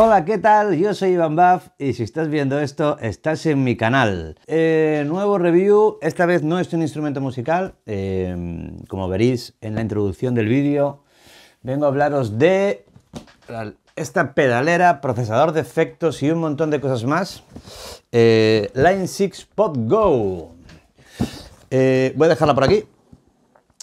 Hola, ¿qué tal? Yo soy Iván Buff y si estás viendo esto, estás en mi canal. Eh, nuevo review, esta vez no es un instrumento musical, em, como veréis en la introducción del vídeo, vengo a hablaros de esta pedalera, procesador de efectos y un montón de cosas más, eh, Line 6 Pod Go. Eh, voy a dejarla por aquí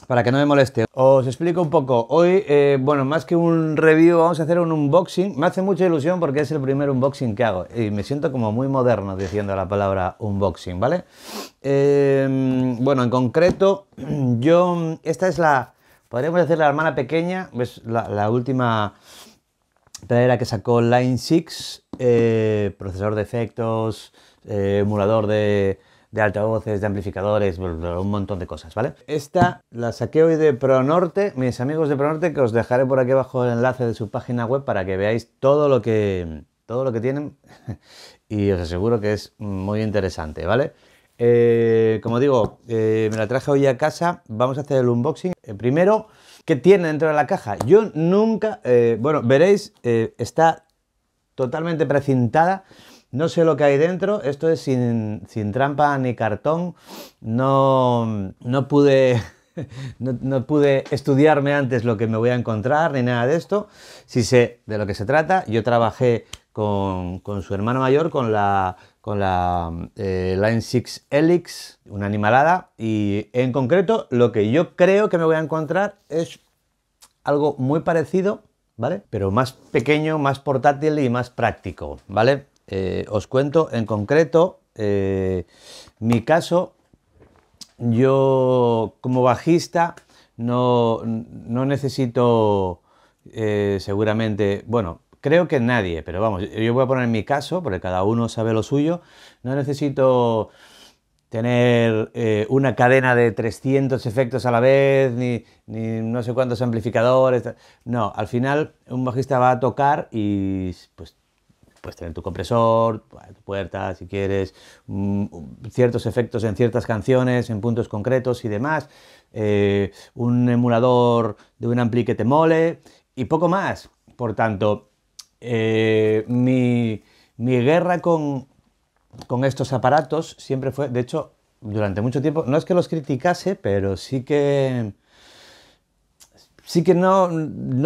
para que no me moleste. Os explico un poco. Hoy, eh, bueno, más que un review, vamos a hacer un unboxing. Me hace mucha ilusión porque es el primer unboxing que hago. Y me siento como muy moderno diciendo la palabra unboxing, ¿vale? Em, bueno, en concreto, yo... Esta es la... Podríamos decir la hermana pequeña, es la, última traera que sacó Line 6, Procesor eh, procesador de efectos, eh, emulador de de altavoces, de amplificadores, un montón de cosas, ¿vale? Esta la saqué hoy de Pronorte, mis amigos de Pronorte, que os dejaré por aquí abajo el enlace de su página web para que veáis todo lo que, todo lo que tienen y os aseguro que es muy interesante, ¿vale? Eh, como digo, eh, me la traje hoy a casa, vamos a hacer el unboxing. Eh, primero, ¿qué tiene dentro de la caja? Yo nunca, bueno, veréis, está totalmente precintada no sé lo que hay dentro, esto es sin, trampa ni cartón. No, no pude no, pude estudiarme antes lo que me voy a encontrar ni nada de esto. Si sé de lo que se trata. Yo trabajé con, su hermano mayor, con la, con la eh, Line 6 Helix, una animalada. Y en concreto, lo que yo creo que me voy a encontrar es algo muy parecido, ¿vale? Pero más pequeño, más portátil y más práctico, ¿vale? Eh, os cuento en concreto eh, mi caso. Yo como bajista no, necesito eh, seguramente, bueno, creo que nadie, pero vamos, yo voy a poner mi caso, porque cada uno sabe lo suyo, no necesito tener una cadena de 300 efectos a la vez, ni, ni, no sé cuántos amplificadores. No, al final un bajista va a tocar y pues Puedes tener tu compresor, tu puerta, si quieres, mm, ciertos efectos en ciertas canciones, en puntos concretos y demás, eh, un emulador de un ampli que te mole y poco más. Por tanto, eh, mi, guerra con, estos aparatos siempre fue, de hecho, durante mucho tiempo, no es que los criticase, pero sí que sí que no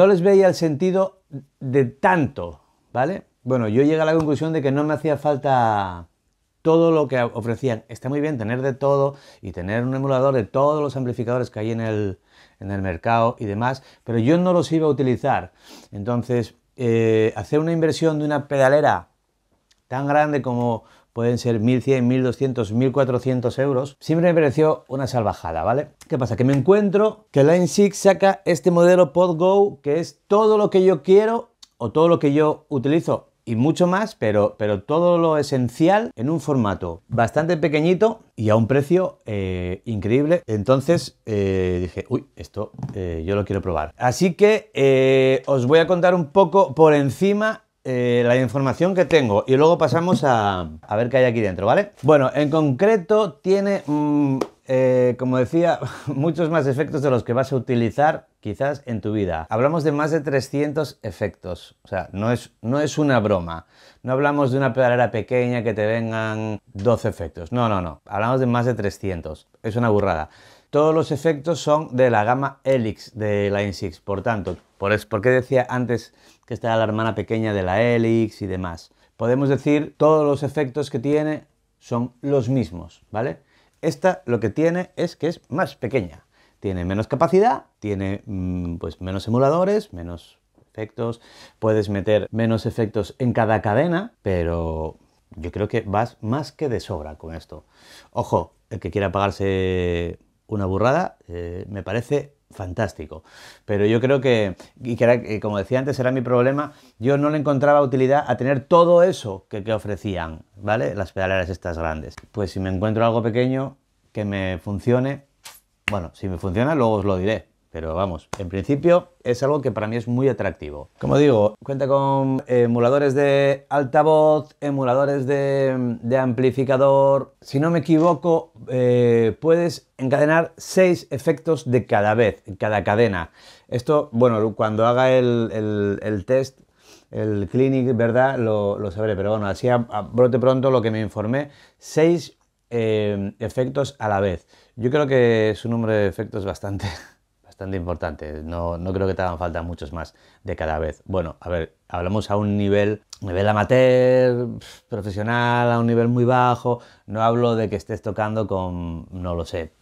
les veía el sentido de tanto, ¿vale? Bueno, yo llegué a la conclusión de que no me hacía falta todo lo que ofrecían. Está muy bien tener de todo y tener un emulador de todos los amplificadores que hay en el, mercado y demás, pero yo no los iba a utilizar. Entonces, eh, hacer una inversión de una pedalera tan grande como pueden ser 1100, 1200, 1400 euros, siempre me pareció una salvajada, ¿vale? ¿Qué pasa? Que me encuentro que Line 6 saca este modelo PodGo, que es todo lo que yo quiero o todo lo que yo utilizo y mucho más, pero, pero todo lo esencial en un formato bastante pequeñito y a un precio eh, increíble. Entonces eh, dije, uy, esto eh, yo lo quiero probar. Así que os voy a contar un poco por encima la información que tengo y luego pasamos a, ver qué hay aquí dentro, ¿vale? Bueno, en concreto tiene, mm, como decía, muchos más efectos de los que vas a utilizar quizás en tu vida. Hablamos de más de 300 efectos, o sea, no es, no es una broma. No hablamos de una pedalera pequeña que te vengan 12 efectos, no, no, no. Hablamos de más de 300, es una burrada. Todos los efectos son de la gama Helix de la INSIX, por tanto, por, es, porque decía antes que estaba la hermana pequeña de la Helix y demás. Podemos decir todos los efectos que tiene son los mismos, ¿vale? Esta lo que tiene es que es más pequeña, tiene menos capacidad, tiene mm, pues menos emuladores, menos efectos, puedes meter menos efectos en cada cadena, pero yo creo que vas más que de sobra con esto. Ojo, el que quiera pagarse una burrada, eh, me parece fantástico. Pero yo creo que, y que eh, como decía antes, era mi problema, yo no le encontraba utilidad a tener todo eso que, que ofrecían, ¿vale? Las pedaleras estas grandes. Pues si me encuentro algo pequeño que me funcione, bueno, si me funciona, luego os lo diré. Pero vamos, en principio es algo que para mí es muy atractivo. Como digo, cuenta con emuladores de altavoz, emuladores de, amplificador. Si no me equivoco, eh, puedes encadenar seis efectos de cada vez, en cada cadena. Esto, bueno, cuando haga el, test, el clinic, ¿verdad? Lo, sabré. Pero bueno, así a, brote pronto lo que me informé, seis eh, efectos a la vez. Yo creo que su número de efectos es bastante, bastante importante. No, creo que te hagan falta muchos más de cada vez. Bueno, a ver, hablamos a un nivel, nivel amateur, profesional, a un nivel muy bajo. No hablo de que estés tocando con, no lo sé,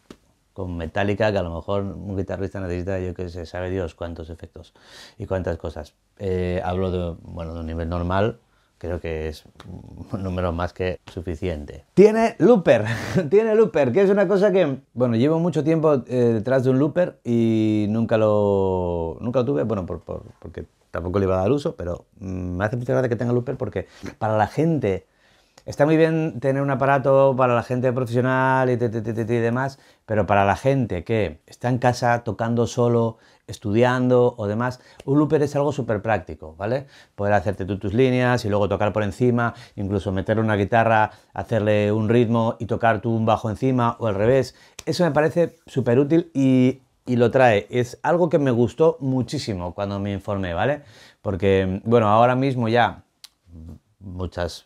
con Metallica, que a lo mejor un guitarrista necesita, yo que sé, sabe Dios cuántos efectos y cuántas cosas. Eh, hablo de, bueno, de un nivel normal, creo que es un número más que suficiente. Tiene looper, tiene looper, que es una cosa que, bueno, llevo mucho tiempo eh, detrás de un looper y nunca lo, nunca tuve, bueno, por, porque tampoco le iba a dar uso, pero mm, me hace mucha gracia que tenga looper porque para la gente... Está muy bien tener un aparato para la gente profesional y, y demás, pero para la gente que está en casa tocando solo estudiando o demás, un looper es algo súper práctico, ¿vale? Poder hacerte tú tus líneas y luego tocar por encima, incluso meter una guitarra, hacerle un ritmo y tocar tú un bajo encima o al revés. Eso me parece súper útil y, lo trae. Es algo que me gustó muchísimo cuando me informé, ¿vale? Porque, bueno, ahora mismo ya muchos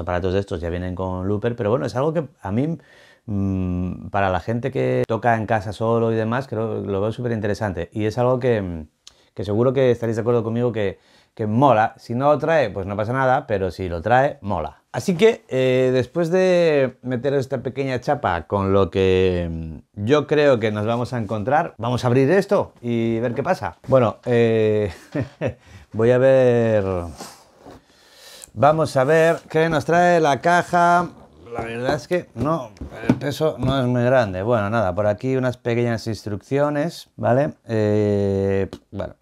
aparatos de estos ya vienen con looper, pero bueno, es algo que a mí Mm, para la gente que toca en casa solo y demás, creo lo veo súper interesante. Y es algo que, que, seguro que estaréis de acuerdo conmigo que, mola. Si no lo trae, pues no pasa nada, pero si lo trae, mola. Así que eh, después de meter esta pequeña chapa con lo que mm, yo creo que nos vamos a encontrar, vamos a abrir esto y ver qué pasa. Bueno, eh, voy a ver... Vamos a ver qué nos trae la caja la verdad es que no, el peso no es muy grande. Bueno, nada, por aquí unas pequeñas instrucciones, ¿vale? Eh, bueno,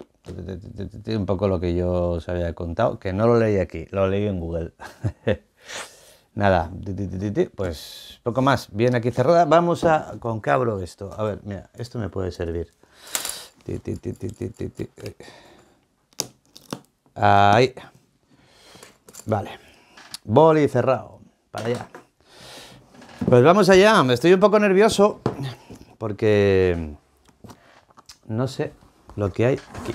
un poco lo que yo os había contado, que no lo leí aquí, lo leí en Google. nada, pues poco más, bien aquí cerrada. Vamos a con abro esto. A ver, mira, esto me puede servir. Ahí. Vale. Boli cerrado. Para allá. Pues vamos allá, me estoy un poco nervioso porque no sé lo que hay aquí.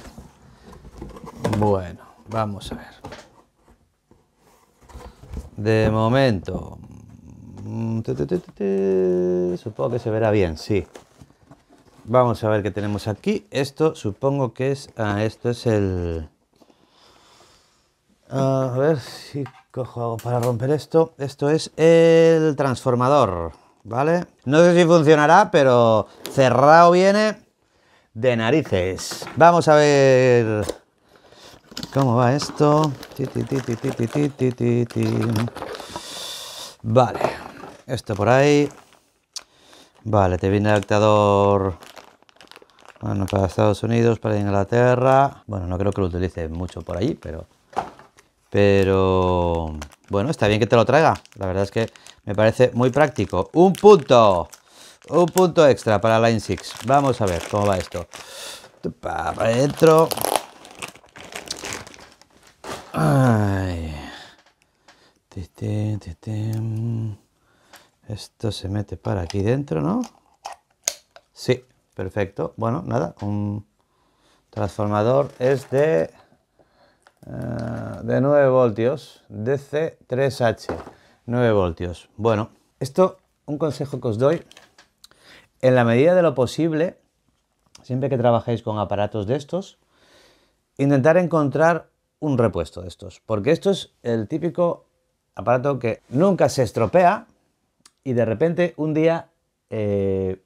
Bueno, vamos a ver. De momento, mm, supongo que se verá bien, sí. Vamos a ver qué tenemos aquí. Esto supongo que es... Ah, esto es el... A ver si cojo para romper esto. Esto es el transformador, ¿vale? No sé si funcionará, pero cerrado viene de narices. Vamos a ver cómo va esto. Vale, esto por ahí. Vale, te viene el adaptador bueno, para Estados Unidos, para Inglaterra. Bueno, no creo que lo utilice mucho por allí, pero pero bueno, está bien que te lo traiga. La verdad es que me parece muy práctico. Un punto. Un punto extra para Line 6. Vamos a ver cómo va esto. Para adentro. Esto se mete para aquí dentro, ¿no? Sí, perfecto. Bueno, nada, un transformador es de Ah, de 9 voltios, DC3H, 9 voltios. Bueno, esto, un consejo que os doy, en la medida de lo posible, siempre que trabajéis con aparatos de estos, intentar encontrar un repuesto de estos, porque esto es el típico aparato que nunca se estropea y de repente un día eh,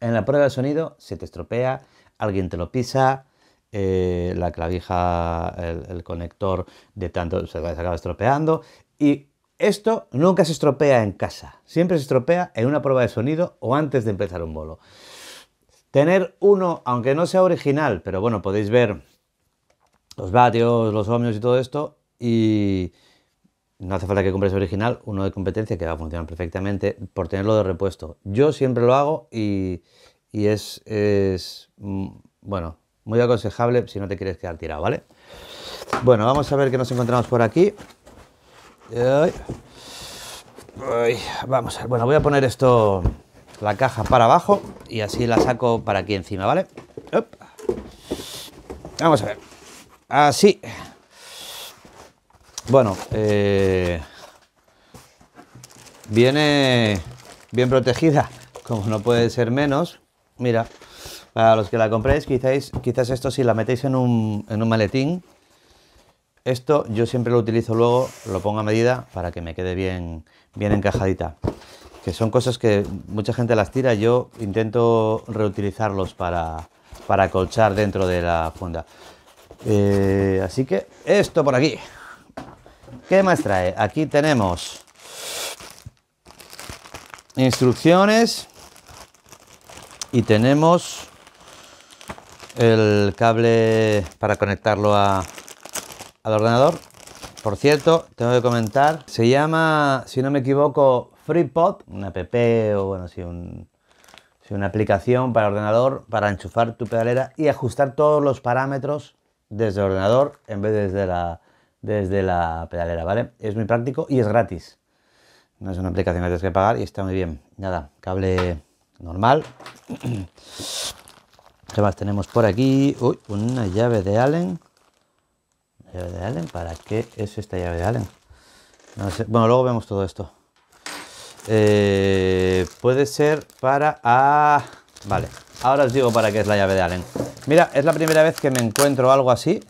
en la prueba de sonido se te estropea, alguien te lo pisa, eh, la clavija, el, conector de tanto se, acaba estropeando. Y esto nunca se estropea en casa, siempre se estropea en una prueba de sonido o antes de empezar un bolo. Tener uno, aunque no sea original, pero bueno, podéis ver los vatios, los ohmios y todo esto, y no hace falta que compres original, uno de competencia que va a funcionar perfectamente por tenerlo de repuesto. Yo siempre lo hago y, es, mm, bueno, muy aconsejable si no te quieres quedar tirado, ¿vale? Bueno, vamos a ver qué nos encontramos por aquí. Vamos a vamos, bueno, voy a poner esto, la caja para abajo y así la saco para aquí encima, ¿vale? Vamos a ver. Así. Bueno, eh, viene bien protegida, como no puede ser menos. Mira, a los que la compréis, quizás, quizás esto si la metéis en un, maletín, esto yo siempre lo utilizo luego, lo pongo a medida para que me quede bien, bien encajadita. Que son cosas que mucha gente las tira, yo intento reutilizarlos para, para colchar dentro de la funda. Eh, así que esto por aquí. ¿Qué más trae? Aquí tenemos instrucciones y tenemos el cable para conectarlo a, al ordenador. Por cierto, tengo que comentar, se llama, si no me equivoco, FreePod, una app o bueno, si un, una aplicación para ordenador para enchufar tu pedalera y ajustar todos los parámetros desde ordenador en vez de desde la, desde la pedalera, ¿vale? Es muy práctico y es gratis. No es una aplicación que tienes que pagar y está muy bien. Nada, cable normal. ¿Qué tenemos por aquí? Uy, una llave de Allen. llave de Allen? ¿Para qué es esta llave de Allen? Bueno, luego vemos todo esto. Eh, puede ser para... Ah, vale. Ahora os digo para qué es la llave de Allen. Mira, es la primera vez que me encuentro algo así.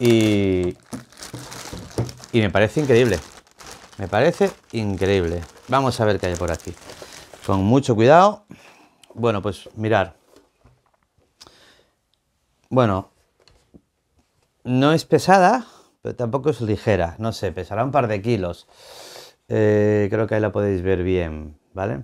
Y... Y me parece increíble. Me parece increíble. Vamos a ver qué hay por aquí. Con mucho cuidado. Bueno, pues mirar. Bueno, no es pesada, pero tampoco es ligera. No sé, pesará un par de kilos. Eh, creo que ahí la podéis ver bien, ¿vale?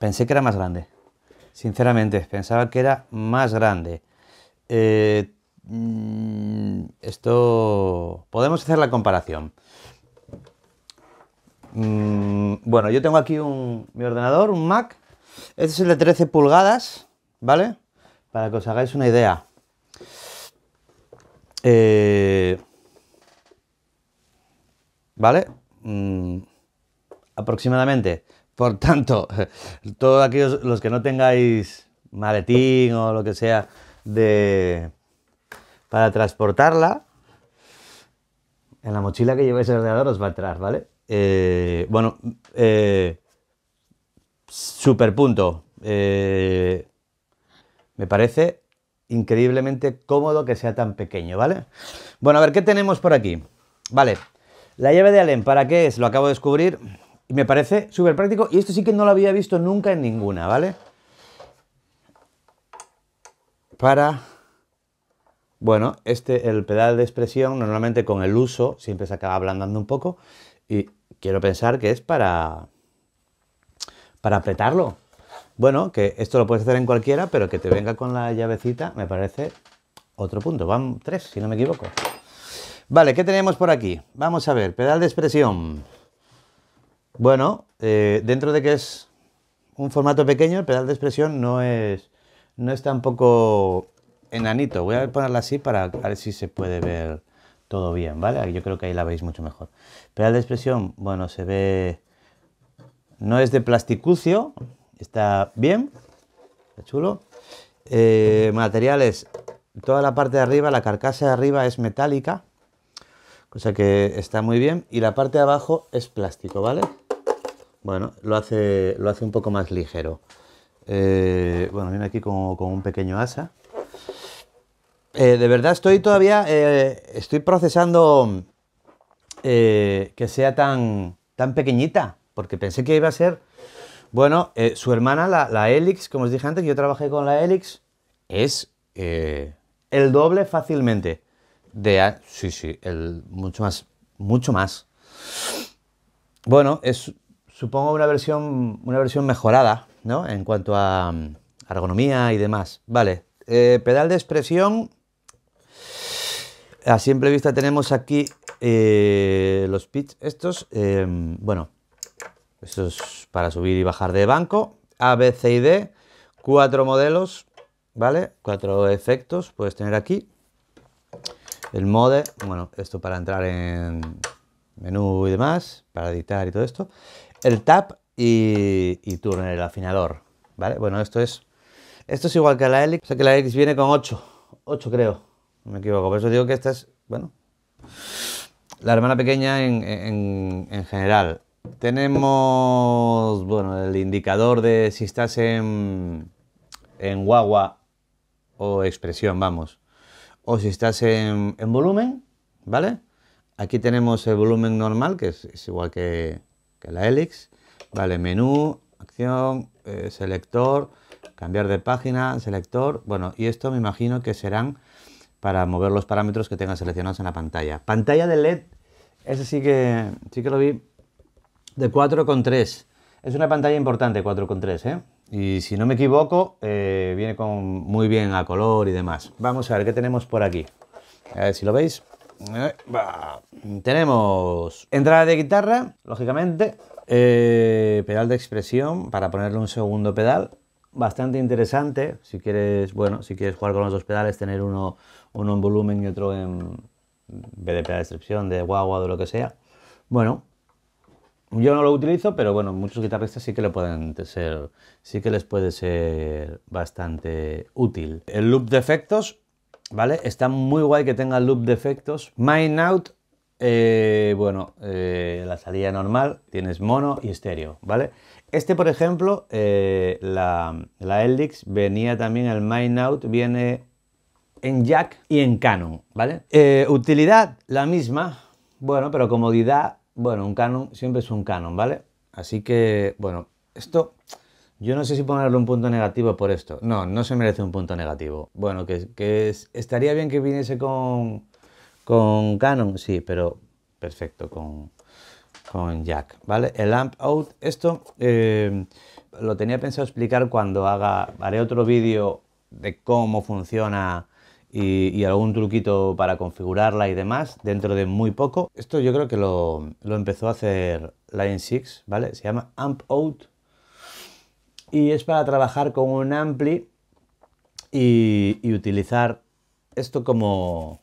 Pensé que era más grande. Sinceramente, pensaba que era más grande. Eh, mm, esto... Podemos hacer la comparación. Mm, bueno, yo tengo aquí un, mi ordenador, un Mac. Este es el de 13 pulgadas, ¿vale? Para que os hagáis una idea. Eh, ¿Vale? Mm, aproximadamente por tanto, todos aquellos, los que no tengáis maletín o lo que sea de, para transportarla, en la mochila que lleváis el ordenador os va a entrar, ¿vale? Eh, bueno, eh, super punto. Eh, me parece increíblemente cómodo que sea tan pequeño, ¿vale? Bueno, a ver, ¿qué tenemos por aquí? Vale, la llave de Allen, ¿para qué es? Lo acabo de descubrir. Y me parece súper práctico. Y esto sí que no lo había visto nunca en ninguna, ¿vale? Para... Bueno, este, el pedal de expresión, normalmente con el uso, siempre se acaba ablandando un poco. Y quiero pensar que es para... Para apretarlo. Bueno, que esto lo puedes hacer en cualquiera, pero que te venga con la llavecita me parece otro punto. Van tres, si no me equivoco. Vale, ¿qué tenemos por aquí? Vamos a ver, pedal de expresión. Bueno, eh, dentro de que es un formato pequeño, el pedal de expresión no es, no es tampoco enanito. Voy a ponerla así para ver si se puede ver todo bien, ¿vale? Yo creo que ahí la veis mucho mejor. Pedal de expresión, bueno, se ve... No es de plasticucio, está bien, está chulo. Eh, materiales, toda la parte de arriba, la carcasa de arriba es metálica, cosa que está muy bien, y la parte de abajo es plástico, ¿vale? Bueno, lo hace, lo hace un poco más ligero. Eh, bueno, viene aquí con, un pequeño asa. Eh, de verdad estoy todavía, eh, estoy procesando que sea tan, tan pequeñita, porque pensé que iba a ser, bueno, su hermana, la, elix, Helix, como os dije antes, yo trabajé con la Helix, es el doble fácilmente de, sí, sí, el, mucho más, mucho más. Bueno, es supongo una versión, una versión mejorada, ¿no? En cuanto a mm, ergonomía y demás. Vale, eh, pedal de expresión. A simple vista tenemos aquí eh, los pitch estos. Eh, bueno, es para subir y bajar de banco. A, B, C y D. Cuatro modelos, ¿vale? Cuatro efectos puedes tener aquí. El mode, bueno, esto para entrar en menú y demás, para editar y todo esto el tap y, y el afinador, ¿vale? Bueno, esto es, esto es igual que la Helix, o sea que la Helix viene con 8, 8 creo, no me equivoco, por eso digo que esta es, bueno, la hermana pequeña en, general. Tenemos, bueno, el indicador de si estás en, en guagua o expresión, vamos, o si estás en, en volumen, ¿vale? Aquí tenemos el volumen normal, que es igual que, que la Helix. Vale, menú, acción, eh, selector, cambiar de página, selector. Bueno, y esto me imagino que serán para mover los parámetros que tengan seleccionados en la pantalla. Pantalla de LED, ese sí que, sí que lo vi, de 4,3. Es una pantalla importante, 4,3, ¿eh? Y si no me equivoco, eh, viene con muy bien a color y demás. Vamos a ver qué tenemos por aquí. A ver si lo veis. Tenemos entrada de guitarra, lógicamente. Eh, pedal de expresión para ponerle un segundo pedal. Bastante interesante. Si quieres, bueno, si quieres jugar con los dos pedales, tener uno, uno en volumen y otro en bdp de pedal de expresión, de guagua o de lo que sea. Bueno, yo no lo utilizo, pero bueno, muchos guitarristas sí que le pueden ser, sí que les puede ser bastante útil. El loop de efectos ¿Vale? Está muy guay que tenga loop de efectos. Mine out, eh, bueno, eh, la salida normal, tienes mono y estéreo, ¿vale? Este, por ejemplo, eh, la, la Helix venía también, el Mine out viene en jack y en canon, ¿vale? utilidad, la misma, bueno, pero comodidad, bueno, un canon siempre es un canon, ¿vale? Así que, bueno, esto yo no sé si ponerle un punto negativo por esto. No, no se merece un punto negativo. Bueno, que, estaría bien que viniese con, con Canon, sí, pero perfecto, con, con Jack, ¿vale? El amp out, esto eh, lo tenía pensado explicar cuando haga, haré otro vídeo de cómo funciona y, algún truquito para configurarla y demás dentro de muy poco. Esto yo creo que lo, lo empezó a hacer Line 6, ¿vale? Se llama amp out y es para trabajar con un ampli y, utilizar esto como,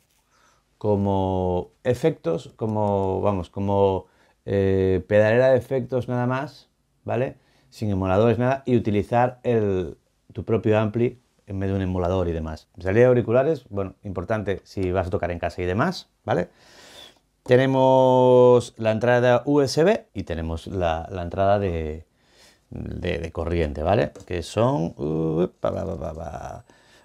como efectos, como, vamos, como eh, pedalera de efectos nada más, ¿vale? Sin emuladores, nada, y utilizar el, tu propio ampli en vez de un emulador y demás. Salida de auriculares, bueno, importante si vas a tocar en casa y demás, ¿vale? Tenemos la entrada USB y tenemos la entrada de, de, corriente, ¿vale? Que son 9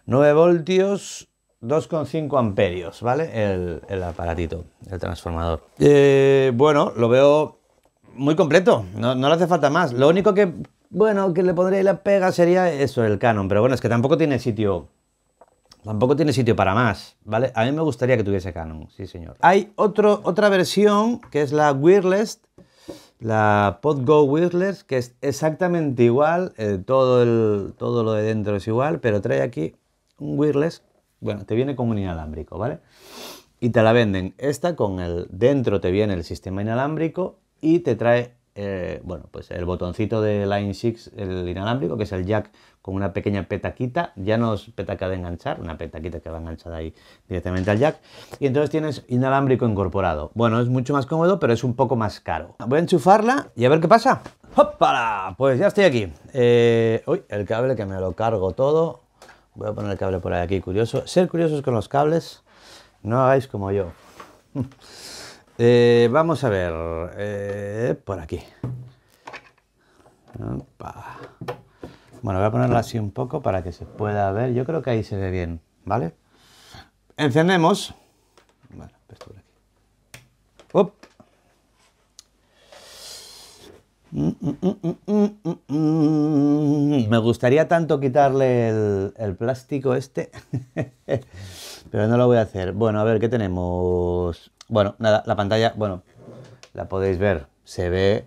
uh, voltios, 2,5 amperios, ¿vale? El, aparatito, el transformador. Eh, bueno, lo veo muy completo, no, le hace falta más. Lo único que, bueno, que le pondría la pega sería eso, el Canon, pero bueno, es que tampoco tiene sitio tampoco tiene sitio para más, ¿vale? A mí me gustaría que tuviese Canon, sí señor. Hay otro, otra versión que es la Wireless, la PodGo Wireless, que es exactamente igual, eh, todo, el, todo lo de dentro es igual, pero trae aquí un wireless, bueno, te viene con un inalámbrico, ¿vale? Y te la venden esta con el, dentro te viene el sistema inalámbrico y te trae eh, bueno, pues el botoncito de Line 6, el inalámbrico, que es el jack con una pequeña petaquita, ya no es petaca de enganchar, una petaquita que va enganchada ahí directamente al jack, y entonces tienes inalámbrico incorporado. Bueno, es mucho más cómodo, pero es un poco más caro. Voy a enchufarla y a ver qué pasa. ¡Hopala! Pues ya estoy aquí. Eh, el cable que me lo cargo todo. Voy a poner el cable por ahí, aquí, curioso. Ser curiosos con los cables, no hagáis como yo. Eh, vamos a ver, eh, por aquí. Bueno, voy a ponerlo así un poco para que se pueda ver. Yo creo que ahí se ve bien, ¿vale? Encendemos. Me gustaría tanto quitarle el, el plástico este, pero no lo voy a hacer. Bueno, a ver, ¿qué tenemos? Bueno, nada, la pantalla, bueno, la podéis ver, se ve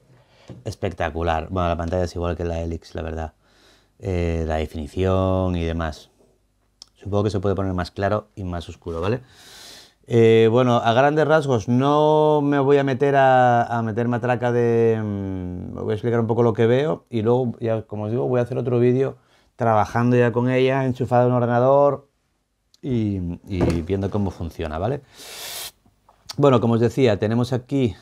espectacular. Bueno, la pantalla es igual que la Helix, la verdad. Eh, la definición y demás. Supongo que se puede poner más claro y más oscuro, ¿vale? Eh, bueno, a grandes rasgos, no me voy a meter a, a meter matraca de... Mm, voy a explicar un poco lo que veo y luego, ya, como os digo, voy a hacer otro vídeo trabajando ya con ella, enchufada en un ordenador y viendo cómo funciona, ¿vale? Bueno, como os decía, tenemos aquí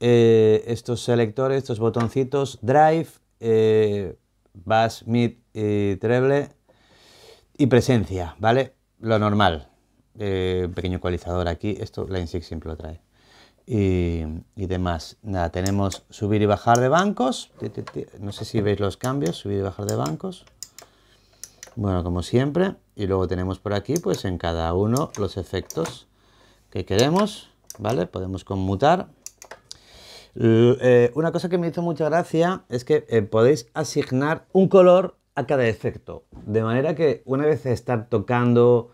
eh, estos selectores, estos botoncitos, Drive, eh, Bass, Mid y Treble y Presencia, ¿vale? Lo normal. Eh, un pequeño ecualizador aquí, esto Line 6 siempre lo trae. Y, y, demás. Nada, tenemos subir y bajar de bancos. No sé si veis los cambios, subir y bajar de bancos. Bueno, como siempre. Y luego tenemos por aquí, pues en cada uno los efectos que queremos, ¿vale? Podemos conmutar. Eh, una cosa que me hizo mucha gracia es que eh, podéis asignar un color a cada efecto, de manera que una vez estar tocando,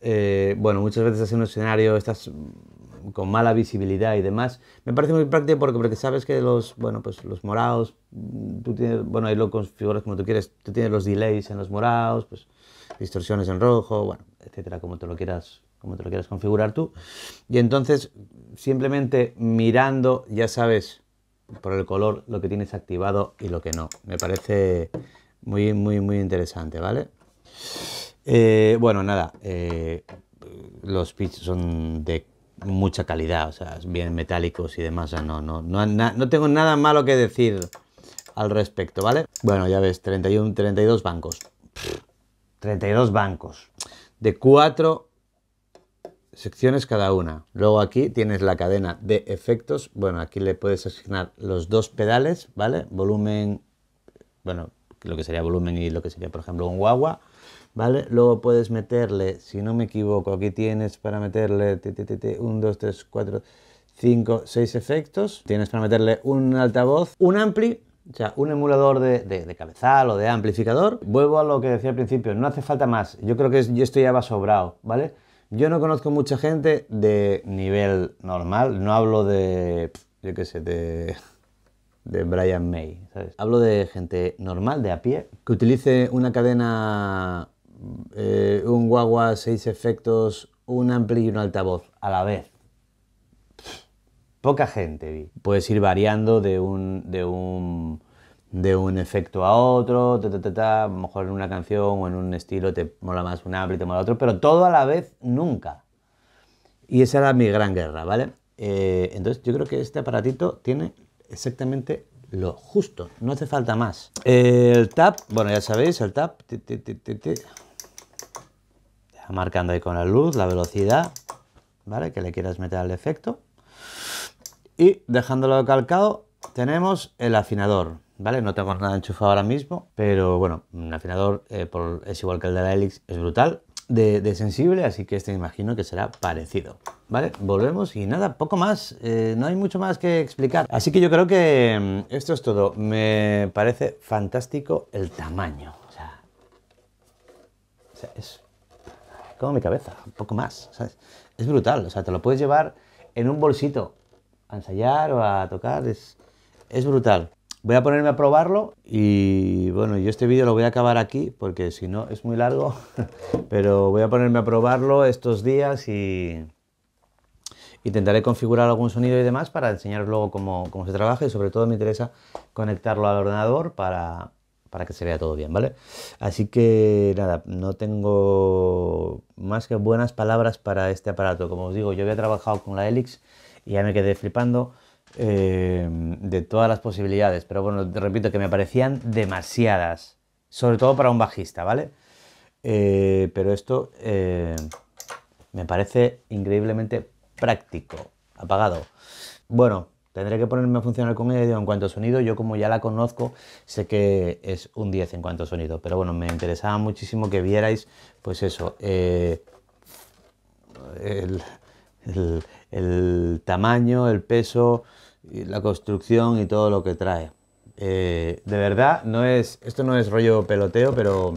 eh, bueno, muchas veces en un escenario, estás con mala visibilidad y demás, me parece muy práctico porque, porque sabes que los, bueno, pues los morados, mm, tú tienes, bueno, ahí lo configuras como tú quieres, tú tienes los delays en los morados, pues distorsiones en rojo, bueno, etcétera, como tú lo quieras como te lo quieras configurar tú. Y entonces, simplemente mirando, ya sabes por el color lo que tienes activado y lo que no. Me parece muy, muy, muy interesante, ¿vale? Eh, bueno, nada, eh, los pitches son de mucha calidad, o sea, bien metálicos y demás, no, no, no, no tengo nada malo que decir al respecto, ¿vale? Bueno, ya ves, 31, 32 bancos. 32 bancos. De 4 secciones cada una. Luego aquí tienes la cadena de efectos. Bueno, aquí le puedes asignar los dos pedales, ¿vale? Volumen, bueno, lo que sería volumen y lo que sería, por ejemplo, un guagua, ¿vale? Luego puedes meterle, si no me equivoco, aquí tienes para meterle 1, 2, 3, 4, 5, 6 efectos. Tienes para meterle un altavoz, un ampli, o sea, un emulador de, de, cabezal o de amplificador. Vuelvo a lo que decía al principio, no hace falta más. Yo creo que esto ya va sobrado, ¿vale? Yo no conozco mucha gente de nivel normal, no hablo de, yo qué sé, de, de Brian May, ¿sabes? Hablo de gente normal, de a pie, que utilice una cadena, eh, un guagua, seis efectos, un ampli y un altavoz a la vez. Poca gente vi. Puedes ir variando de un, de un de un efecto a otro, a lo mejor en una canción o en un estilo te mola más un amplio, te mola otro, pero todo a la vez nunca. Y esa era mi gran guerra, ¿vale? Eh, entonces yo creo que este aparatito tiene exactamente lo justo, no hace falta más. el tap, bueno ya sabéis, el tap, ti, marcando ahí con la luz la velocidad, ¿vale? Que le quieras meter al efecto. Y dejándolo calcado, tenemos el afinador. ¿vale? No tengo nada enchufado ahora mismo, pero bueno, un afinador eh, es igual que el de la Helix, es brutal. De, sensible, así que este imagino que será parecido. Vale, volvemos y nada, poco más, eh, no hay mucho más que explicar. Así que yo creo que mm, esto es todo. Me parece fantástico el tamaño. O sea, es como mi cabeza, un poco más. Es brutal, o sea, te lo puedes llevar en un bolsito a ensayar o a tocar, es, es brutal. Voy a ponerme a probarlo y bueno, yo este vídeo lo voy a acabar aquí porque si no es muy largo, pero voy a ponerme a probarlo estos días y intentaré configurar algún sonido y demás para enseñaros luego cómo, se trabaja y sobre todo me interesa conectarlo al ordenador para, para que se vea todo bien, ¿vale? Así que nada, no tengo más que buenas palabras para este aparato. Como os digo, yo había trabajado con la Helix y ya me quedé flipando. Eh, de todas las posibilidades, pero bueno, te repito que me parecían demasiadas, sobre todo para un bajista, ¿vale? Eh, pero esto eh, me parece increíblemente práctico, apagado. Bueno, tendré que ponerme a funcionar con medio en cuanto a sonido. Yo como ya la conozco, sé que es un 10 en cuanto a sonido. Pero bueno, me interesaba muchísimo que vierais, pues eso, el, el, tamaño, el peso, la construcción y todo lo que trae. Eh, de verdad, no es, esto no es rollo peloteo, pero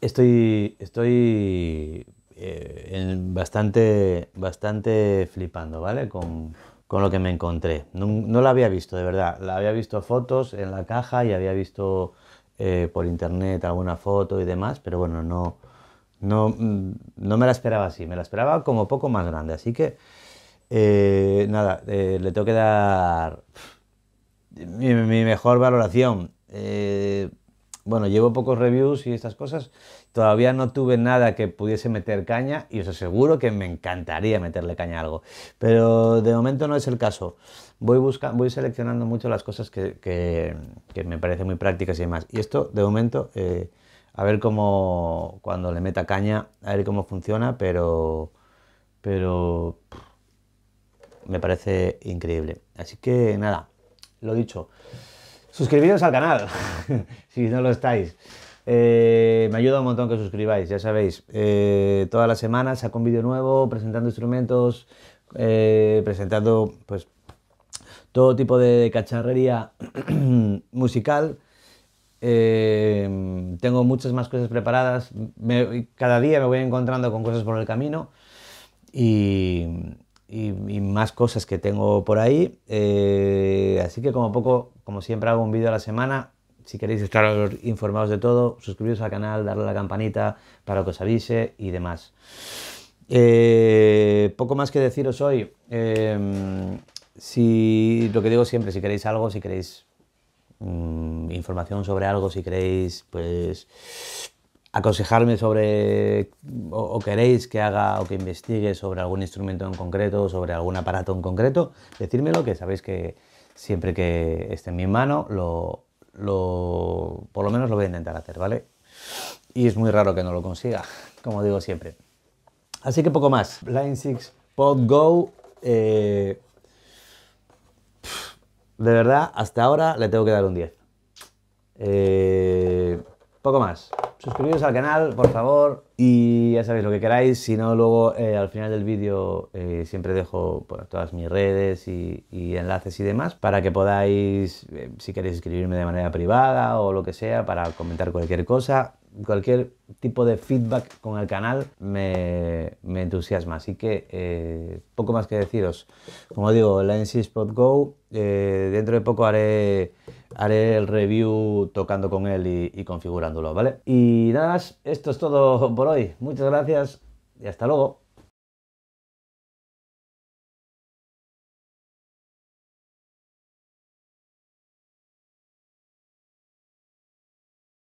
estoy, estoy eh, bastante, bastante flipando, ¿vale? Con, lo que me encontré. No, no, la había visto, de verdad. La había visto fotos en la caja y había visto eh, por internet alguna foto y demás, pero bueno, no, no, mm, no me la esperaba así, me la esperaba como poco más grande. Así que, eh, nada, eh, le tengo que dar mi, mejor valoración. Eh, bueno, llevo pocos reviews y estas cosas. Todavía no tuve nada que pudiese meter caña y os aseguro que me encantaría meterle caña a algo. Pero de momento no es el caso. Voy, buscando voy seleccionando mucho las cosas que, me parecen muy prácticas y demás. Y esto, de momento, a ver cómo, cuando le meta caña, a ver cómo funciona, pero, pero me parece increíble. Así que nada, lo dicho, suscribiros al canal, si no lo estáis. Eh, me ayuda un montón que os suscribáis, ya sabéis. Eh, todas las semanas saco un vídeo nuevo presentando instrumentos, eh, presentando pues todo tipo de cacharrería musical. Em, tengo muchas más cosas preparadas. cada día me voy encontrando con cosas por el camino y, más cosas que tengo por ahí. Eh, así que como poco, como siempre hago un vídeo a la semana. Si queréis estar informados de todo, suscribiros al canal, darle a la campanita para que os avise y demás. Eh, poco más que deciros hoy. Em, si lo que digo siempre, si queréis algo, si queréis Mm, información sobre algo, si queréis, pues aconsejarme sobre o, queréis que haga o que investigue sobre algún instrumento en concreto, sobre algún aparato en concreto, decírmelo, que sabéis que siempre que esté en mi mano, lo, por lo menos lo voy a intentar hacer, ¿vale? Y es muy raro que no lo consiga, como digo siempre. Así que poco más. Line six Pod Go. Eh, de verdad, hasta ahora le tengo que dar un 10. Eh, poco más. Suscribiros al canal, por favor, y ya sabéis lo que queráis. Si no, luego eh, al final del vídeo eh, siempre dejo todas mis redes y, y, enlaces y demás para que podáis, si queréis escribirme de manera privada o lo que sea, para comentar cualquier cosa cualquier tipo de feedback con el canal me, entusiasma. Así que eh, poco más que deciros. Como digo, el NC Spot Go, eh, dentro de poco haré, haré el review tocando con él y, y configurándolo, ¿vale? Y nada más, esto es todo por hoy. Muchas gracias y hasta luego.